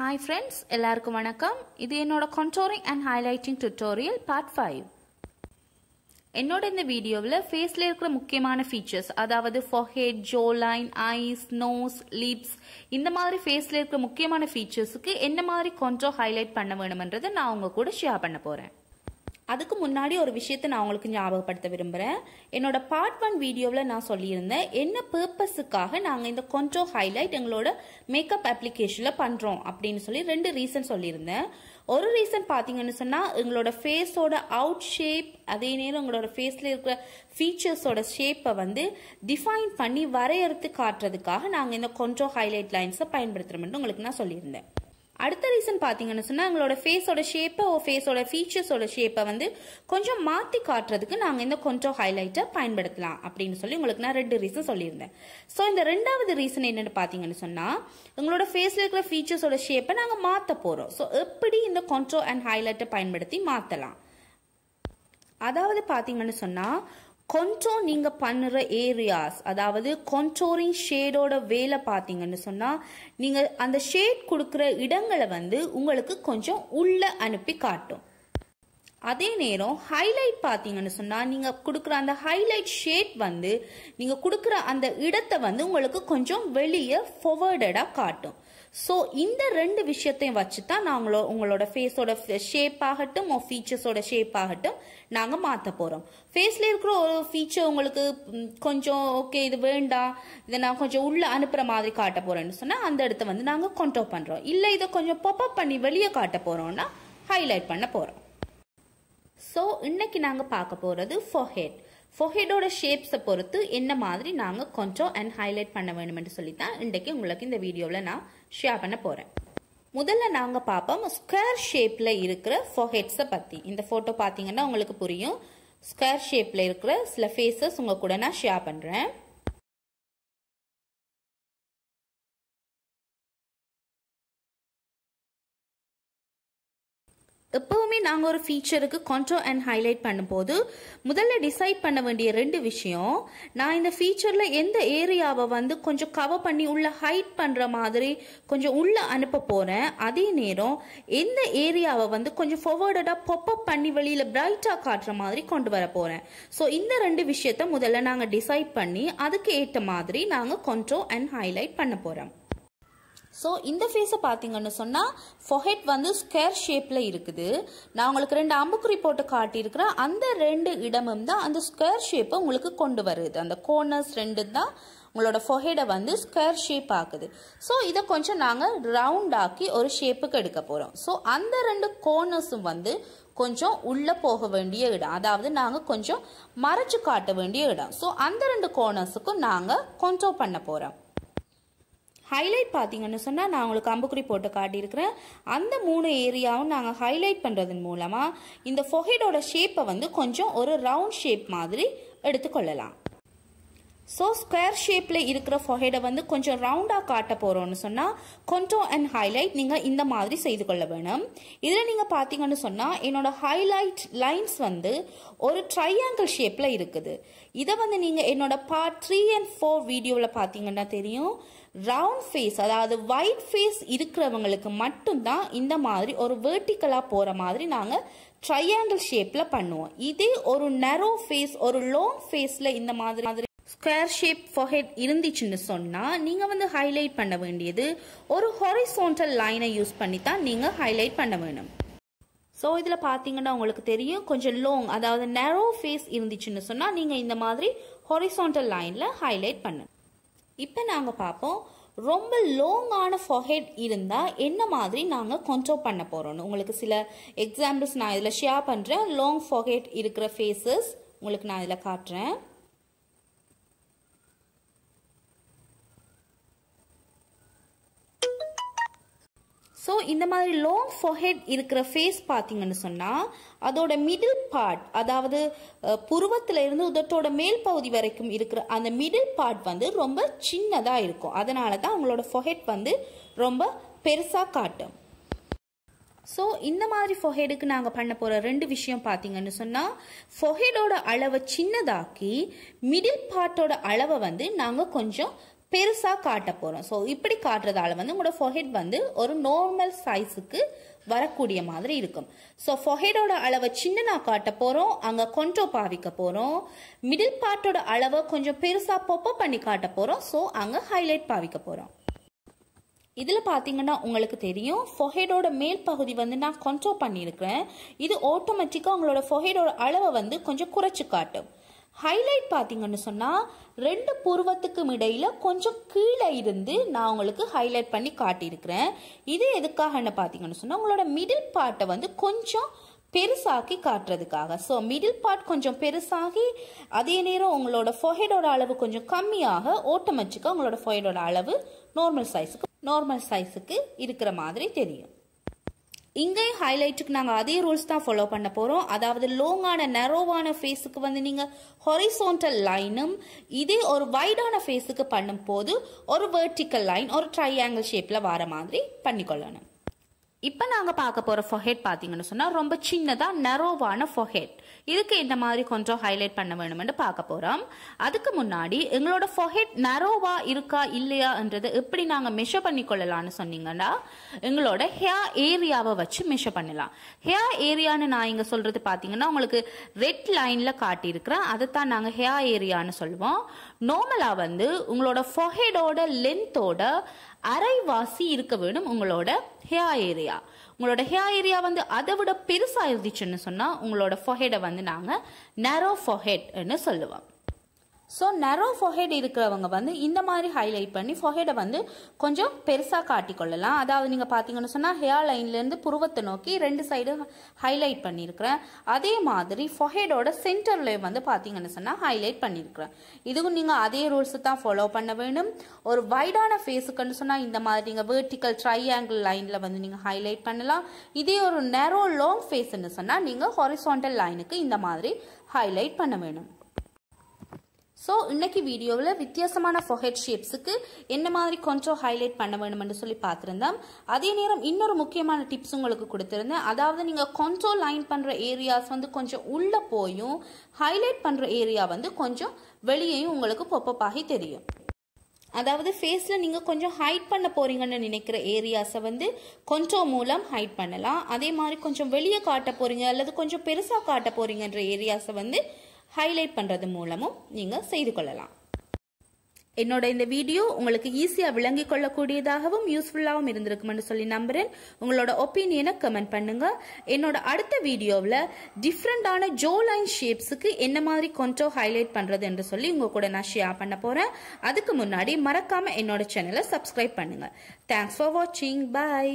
hi friends எல்லாருக்கும் வணக்கம் இது என்னோட contouring and highlighting tutorial part five என்னோட இந்த வீடியோவில் ஃபேஸில் இருக்கிற முக்கியமான ஃபீச்சர்ஸ் அதாவது forehead jawline eyes nose lips இந்த மாதிரி ஃபேஸில் இருக்கிற முக்கியமான ஃபீச்சர்ஸுக்கு என்ன மாதிரி கொஞ்சம் ஹைலைட் பண்ண வேணுமன்றதை நான் உங்கள் கூட ஷேர் பண்ண போகிறேன் அதுக்கு முன்னாடி ஒரு விஷயத்தை நான் உங்களுக்கு ஞாபகப்படுத்த விரும்புகிறேன் என்னோட பார்ட் ஒன் வீடியோவில் நான் சொல்லியிருந்தேன் என்ன பர்பஸுக்காக நாங்கள் இந்த கொஞ்சம் ஹைலைட் எங்களோட மேக்கப் அப்ளிகேஷனில் பண்ணுறோம் அப்படின்னு சொல்லி ரெண்டு ரீசன் சொல்லியிருந்தேன் ஒரு ரீசன் பார்த்தீங்கன்னு சொன்னால் எங்களோட ஃபேஸோட அவுட் ஷேப் அதே நேரம் உங்களோட ஃபேஸில் இருக்கிற ஃபீச்சர்ஸோட ஷேப்பை வந்து டிஃபைன் பண்ணி வரையறுத்து காட்டுறதுக்காக நாங்கள் இந்த கொஞ்சம் ஹைலைட் லைன்ஸை பயன்படுத்துகிறோம்னு உங்களுக்கு நான் சொல்லியிருந்தேன் அடுத்த ரீசன் பார்த்தீங்கன்னு சொன்னால் எங்களோட ஃபேஸோட ஷேப்பை ஃபேஸோட ஃபீச்சர்ஸோட ஷேப்பை வந்து கொஞ்சம் மாற்றி காட்டுறதுக்கு நாங்கள் இந்த கொஞ்சம் ஹைலைட்டை பயன்படுத்தலாம் அப்படின்னு சொல்லி உங்களுக்கு நான் ரெண்டு ரீசன் சொல்லியிருந்தேன் ஸோ இந்த ரெண்டாவது ரீசன் என்னென்னு பார்த்தீங்கன்னு சொன்னால் எங்களோட ஃபேஸில் இருக்கிற ஃபீச்சர்ஸோட ஷேப்பை நாங்கள் மாற்ற போகிறோம் ஸோ எப்படி இந்த கொஞ்சம் அண்ட் ஹைலைட்டை பயன்படுத்தி மாற்றலாம் அதாவது பார்த்தீங்கன்னு சொன்னால் கொஞ்சம் நீங்கள் பண்ணுற ஏரியாஸ் அதாவது கொண்டோரிங் ஷேடோட வேலை பார்த்தீங்கன்னு சொன்னால் நீங்கள் அந்த ஷேட் கொடுக்குற இடங்களை வந்து உங்களுக்கு கொஞ்சம் உள்ளே அனுப்பி காட்டும் அதே நேரம் ஹைலைட் பார்த்தீங்கன்னு சொன்னால் நீங்கள் கொடுக்குற அந்த ஹைலைட் ஷேட் வந்து நீங்கள் கொடுக்குற அந்த இடத்தை வந்து உங்களுக்கு கொஞ்சம் வெளியே ஃபோவர்டடாக காட்டும் ஸோ இந்த ரெண்டு விஷயத்தையும் வச்சு தான் நாங்களோ உங்களோட ஃபேஸோட ஷேப் ஆகட்டும் ஃபீச்சர்ஸோட ஷேப் ஆகட்டும் நாங்கள் மாற்ற போகிறோம் ஃபேஸில் இருக்கிற ஒரு ஃபீச்சர் உங்களுக்கு கொஞ்சம் ஓகே இது வேண்டாம் இதை நான் கொஞ்சம் உள்ளே அனுப்புகிற மாதிரி காட்ட போகிறேன்னு சொன்னால் அந்த இடத்த வந்து நாங்கள் கொண்டோ பண்ணுறோம் இல்லை இதை கொஞ்சம் பொப்பப் பண்ணி வெளியே காட்ட போகிறோன்னா ஹைலைட் பண்ண போகிறோம் ஸோ இன்னைக்கு நாங்கள் பார்க்க போகிறது ஹெட் ஃபோஹெடோட ஷேப்ஸை பொறுத்து என்ன மாதிரி நாங்கள் கொஞ்சம் அண்ட் ஹைலைட் பண்ண வேணுமென்று சொல்லி தான் இன்றைக்கு உங்களுக்கு இந்த வீடியோவில் நான் ஷேர் பண்ண போகிறேன் முதல்ல நாங்கள் பார்ப்போம் ஸ்கொயர் ஷேப்பில் இருக்கிற ஃபொஹெட்ஸை பற்றி இந்த ஃபோட்டோ பார்த்தீங்கன்னா உங்களுக்கு புரியும் ஸ்கொயர் ஷேப்பில் இருக்கிற சில ஃபேஸஸ் உங்கள் கூட நான் ஷேர் பண்ணுறேன் எப்போவுமே நாங்கள் ஒரு ஃபீச்சருக்கு கண்ட்ரோ அண்ட் ஹைலைட் பண்ணும்போது முதல்ல டிசைட் பண்ண வேண்டிய ரெண்டு விஷயம் நான் இந்த ஃபீச்சரில் எந்த ஏரியாவை வந்து கொஞ்சம் கவர் பண்ணி உள்ள ஹைட் பண்ணுற மாதிரி கொஞ்சம் உள்ளே அனுப்ப போகிறேன் அதே நேரம் எந்த ஏரியாவை வந்து கொஞ்சம் ஃபார்வர்டடாக பொப்பப் பண்ணி வெளியில் பிரைட்டாக காட்டுற மாதிரி கொண்டு வர போகிறேன் ஸோ இந்த ரெண்டு விஷயத்த முதல்ல நாங்கள் டிசைட் பண்ணி அதுக்கு ஏற்ற மாதிரி நாங்கள் கண்ட்ரோ அண்ட் ஹைலைட் பண்ண போகிறோம் ஸோ இந்த ஃபேஸை பார்த்தீங்கன்னு சொன்னால் ஃபொஹெட் வந்து ஸ்கொயர் ஷேப்பில் இருக்குது நான் உங்களுக்கு ரெண்டு அம்புக்குறி போட்டு காட்டியிருக்கிறேன் அந்த ரெண்டு இடமும் தான் அந்த ஸ்கொயர் ஷேப்பை உங்களுக்கு கொண்டு வருது அந்த கோர்னர்ஸ் ரெண்டு தான் உங்களோட ஃபொஹெடை வந்து ஸ்கொயர் ஷேப் ஆக்குது ஸோ இதை கொஞ்சம் நாங்கள் ரவுண்ட் ஆக்கி ஒரு ஷேப்புக்கு எடுக்க போகிறோம் ஸோ அந்த ரெண்டு கோர்னர்ஸும் வந்து கொஞ்சம் உள்ளே போக வேண்டிய இடம் அதாவது நாங்கள் கொஞ்சம் மறைச்சு காட்ட வேண்டிய இடம் ஸோ அந்த ரெண்டு கோர்னர்ஸுக்கும் நாங்கள் கொஞ்சம் பண்ண போகிறோம் ஹைலைட் பார்த்தீங்கன்னு சொன்னால் நான் உங்களுக்கு அம்புக்குறி போட்டு காட்டியிருக்கிறேன் அந்த மூணு ஏரியாவும் நாங்கள் ஹைலைட் பண்ணுறதன் மூலமாக இந்த ஃபொஹெடோட ஷேப்பை வந்து கொஞ்சம் ஒரு ரவுண்ட் ஷேப் மாதிரி எடுத்துக்கொள்ளலாம் ஸோ ஸ்கொயர் ஷேப்பில் இருக்கிற ஃபொஹெடை வந்து கொஞ்சம் ரவுண்டாக காட்ட போகிறோம்னு சொன்னால் கொஞ்சம் அண்ட் ஹைலைட் நீங்கள் இந்த மாதிரி செய்து கொள்ள வேணும் இதில் நீங்கள் பார்த்தீங்கன்னு சொன்னால் என்னோட ஹைலைட் லைன்ஸ் வந்து ஒரு ட்ரையாங்கிள் ஷேப்பில் இருக்குது இதை வந்து நீங்கள் என்னோட பார்ட் த்ரீ அண்ட் ஃபோர் வீடியோவில் பார்த்தீங்கன்னா தெரியும் ரவுண்ட் ஃபேஸ் அதாவது ஒயிட் ஃபேஸ் இருக்கிறவங்களுக்கு மட்டும்தான் இந்த மாதிரி ஒரு வேர்ட்டிக்கலாக போகிற மாதிரி நாங்கள் ட்ரையாங்கிள் ஷேப்பில் பண்ணுவோம் இதே ஒரு நரோ ஃபேஸ் ஒரு லாங் ஃபேஸில் இந்த மாதிரி மாதிரி ஸ்கொயர் ஷேப் ஃபொஹெட் இருந்துச்சுன்னு சொன்னால் நீங்கள் வந்து ஹைலைட் பண்ண வேண்டியது ஒரு ஹொரிசோன்டல் லைனை யூஸ் பண்ணி தான் நீங்கள் ஹைலைட் பண்ண வேணும் ஸோ இதில் பார்த்தீங்கன்னா உங்களுக்கு தெரியும் கொஞ்சம் லோங் அதாவது நேரோ ஃபேஸ் இருந்துச்சுன்னு சொன்னால் நீங்கள் இந்த மாதிரி ஹொரிசோன்டல் லைனில் ஹைலைட் பண்ணணும் இப்போ நாங்கள் பார்ப்போம் ரொம்ப லோங்கான ஃபொஹெட் இருந்தால் என்ன மாதிரி நாங்கள் கண்ட்ரோல் பண்ண போகிறோம்னு உங்களுக்கு சில எக்ஸாம்பிள்ஸ் நான் இதில் ஷேர் பண்ணுறேன் லாங் ஃபொஹெட் இருக்கிற ஃபேஸஸ் உங்களுக்கு நான் இதில் காட்டுறேன் ஸோ இந்த மாதிரி லாங் ஃபொஹெட் இருக்கிற ஃபேஸ் பார்த்தீங்கன்னு சொன்னால் அதோட மிடில் பார்ட் அதாவது புருவத்தில் இருந்து உதட்டோட மேல் பகுதி வரைக்கும் இருக்கிற அந்த மிடில் பார்ட் வந்து ரொம்ப சின்னதாக இருக்கும் அதனால தான் அவங்களோட ஃபொஹெட் வந்து ரொம்ப பெருசாக காட்டும் ஸோ இந்த மாதிரி ஃபொஹெடுக்கு நாங்கள் பண்ண போகிற ரெண்டு விஷயம் பார்த்தீங்கன்னு சொன்னால் ஃபொஹெடோட அளவை சின்னதாக்கி மிடில் பார்ட்டோட அளவை வந்து நாங்கள் கொஞ்சம் பெருசாக காட்ட போகிறோம் ஸோ இப்படி காட்டுறதால வந்து உங்களோட ஃபொஹெட் வந்து ஒரு நார்மல் சைஸுக்கு வரக்கூடிய மாதிரி இருக்கும் ஸோ ஃபொஹெடோட அளவை சின்னனாக காட்ட போகிறோம் அங்கே கொஞ்சம் பாவிக்க போகிறோம் மிடில் பார்ட்டோட அளவை கொஞ்சம் பெருசாக பொப்ப பண்ணி காட்ட போகிறோம் ஸோ அங்கே ஹைலைட் பாவிக்க போகிறோம் இதில் பார்த்தீங்கன்னா உங்களுக்கு தெரியும் ஃபொஹெடோட மேல் பகுதி வந்து நான் கொஞ்சம் பண்ணியிருக்கிறேன் இது ஆட்டோமேட்டிக்காக உங்களோட ஃபொஹெடோட அளவை வந்து கொஞ்சம் குறைச்சி காட்டும் ஹைலைட் பார்த்தீங்கன்னு சொன்னால் ரெண்டு புருவத்துக்கும் இடையில் கொஞ்சம் கீழே இருந்து நான் உங்களுக்கு ஹைலைட் பண்ணி காட்டியிருக்கிறேன் இது எதுக்காக என்ன பார்த்தீங்கன்னு சொன்னால் உங்களோட மிடில் பார்ட்டை வந்து கொஞ்சம் பெருசாக்கி காட்டுறதுக்காக ஸோ மிடில் பார்ட் கொஞ்சம் பெருசாகி அதே நேரம் உங்களோட ஃபொஹைடோட அளவு கொஞ்சம் கம்மியாக ஓட்டமச்சுக்க உங்களோட ஃபொஹெடோட அளவு நார்மல் சைஸுக்கு நார்மல் சைஸுக்கு இருக்கிற மாதிரி தெரியும் இங்கேயும் ஹைலைட்டுக்கு நாங்கள் அதே ரூல்ஸ் தான் ஃபாலோ பண்ண போகிறோம் அதாவது லோங்கான நெரோவான ஃபேஸுக்கு வந்து நீங்கள் ஹொரிசோன்டல் லைனும் இதே ஒரு வைடான ஃபேஸுக்கு பண்ணும்போது ஒரு வேர்ட்டிக்கல் லைன் ஒரு ட்ரையாங்கிள் ஷேப்பில் வர மாதிரி பண்ணிக்கொள்ளணும் இப்போ நாங்கள் பார்க்க போகிற ஃபொஹெட் பார்த்தீங்கன்னு சொன்னால் ரொம்ப சின்னதாக நரோவான ஃபொஹெட் இதுக்கு இந்த மாதிரி கொஞ்சம் ஹைலைட் பண்ண வேணும்னு பார்க்க போகிறோம் அதுக்கு முன்னாடி எங்களோட ஃபொஹெட் நரோவா இருக்கா இல்லையான்றது எப்படி நாங்கள் மெஷர் பண்ணி கொள்ளலாம்னு சொன்னீங்கன்னா எங்களோட ஹேர் ஏரியாவை வச்சு மெஷர் பண்ணலாம் ஹேர் ஏரியான்னு நான் இங்கே சொல்கிறது பார்த்தீங்கன்னா உங்களுக்கு ரெட் லைனில் காட்டியிருக்கிறேன் அதை தான் நாங்கள் ஹேர் ஏரியான்னு சொல்லுவோம் நார்மலாக வந்து உங்களோட ஃபொஹெடோட லென்த்தோட அரைவாசி இருக்க வேணும் உங்களோட ஹேர் ஏரியா உங்களோட ஹேர் ஏரியா வந்து அதை விட பெருசாக இருந்துச்சுன்னு சொன்னால் உங்களோட ஃபொஹெடை வந்து நாங்கள் நேரோ ஃபொஹெட்னு சொல்லுவோம் ஸோ நரோ ஃபொஹெட் இருக்கிறவங்க வந்து இந்த மாதிரி ஹைலைட் பண்ணி ஃபொஹெடை வந்து கொஞ்சம் பெருசாக காட்டிக்கொள்ளலாம் அதாவது நீங்கள் பார்த்தீங்கன்னு சொன்னால் ஹேர் லைன்லேருந்து புருவத்தை நோக்கி ரெண்டு சைடு ஹைலைட் பண்ணியிருக்கிறேன் அதே மாதிரி ஃபொஹெடோட சென்டரில் வந்து பார்த்தீங்கன்னு சொன்னால் ஹைலைட் பண்ணியிருக்கிறேன் இதுவும் நீங்கள் அதே ரூல்ஸு தான் ஃபாலோ பண்ண வேணும் ஒரு வைடான ஃபேஸுக்குன்னு சொன்னால் இந்த மாதிரி நீங்கள் வேர்ட்டிக்கல் ட்ரையாங்கிள் லைனில் வந்து நீங்கள் ஹைலைட் பண்ணலாம் இதே ஒரு நேரோ லாங் ஃபேஸ்ன்னு சொன்னால் நீங்கள் ஹொரிசோண்டல் லைனுக்கு இந்த மாதிரி ஹைலைட் பண்ண வேணும் ஸோ இன்னைக்கு வீடியோவில் வித்தியாசமான ஃபொஹெட் ஷேப்ஸுக்கு என்ன மாதிரி கொஞ்சம் ஹைலைட் பண்ண வேணும்னு சொல்லி பார்த்துருந்தோம் அதே நேரம் இன்னொரு முக்கியமான டிப்ஸ் உங்களுக்கு கொடுத்துருந்தேன் அதாவது நீங்கள் கொஞ்சம் லைன் பண்ணுற ஏரியாஸ் வந்து கொஞ்சம் உள்ளே போயும் ஹைலைட் பண்ணுற ஏரியா வந்து கொஞ்சம் வெளியையும் உங்களுக்கு பொப்பப்பாகி தெரியும் அதாவது ஃபேஸில் நீங்கள் கொஞ்சம் ஹைட் பண்ண போகிறீங்கன்னு நினைக்கிற ஏரியாஸை வந்து கொஞ்சம் மூலம் ஹைட் பண்ணலாம் அதே மாதிரி கொஞ்சம் வெளியே காட்ட போகிறீங்க அல்லது கொஞ்சம் பெருசாக காட்ட போகிறீங்கன்ற ஏரியாஸை வந்து ஹைலைட் பண்ணுறது மூலமும் நீங்கள் செய்து கொள்ளலாம் என்னோட இந்த வீடியோ உங்களுக்கு ஈஸியாக விளங்கி கொள்ளக்கூடியதாகவும் யூஸ்ஃபுல்லாகவும் இருந்திருக்கும்னு சொல்லி நம்புகிறேன் உங்களோட ஒப்பீனியனை கமெண்ட் பண்ணுங்க என்னோட அடுத்த வீடியோவில் டிஃப்ரெண்டான ஜோ லைன் ஷேப்ஸுக்கு என்ன மாதிரி கொஞ்சம் ஹைலைட் பண்ணுறது என்று சொல்லி உங்கள் கூட நான் ஷேர் பண்ண போகிறேன் அதுக்கு முன்னாடி மறக்காமல் என்னோட சேனலை சப்ஸ்கிரைப் பண்ணுங்கள் தேங்க்ஸ் ஃபார் வாட்சிங் பாய்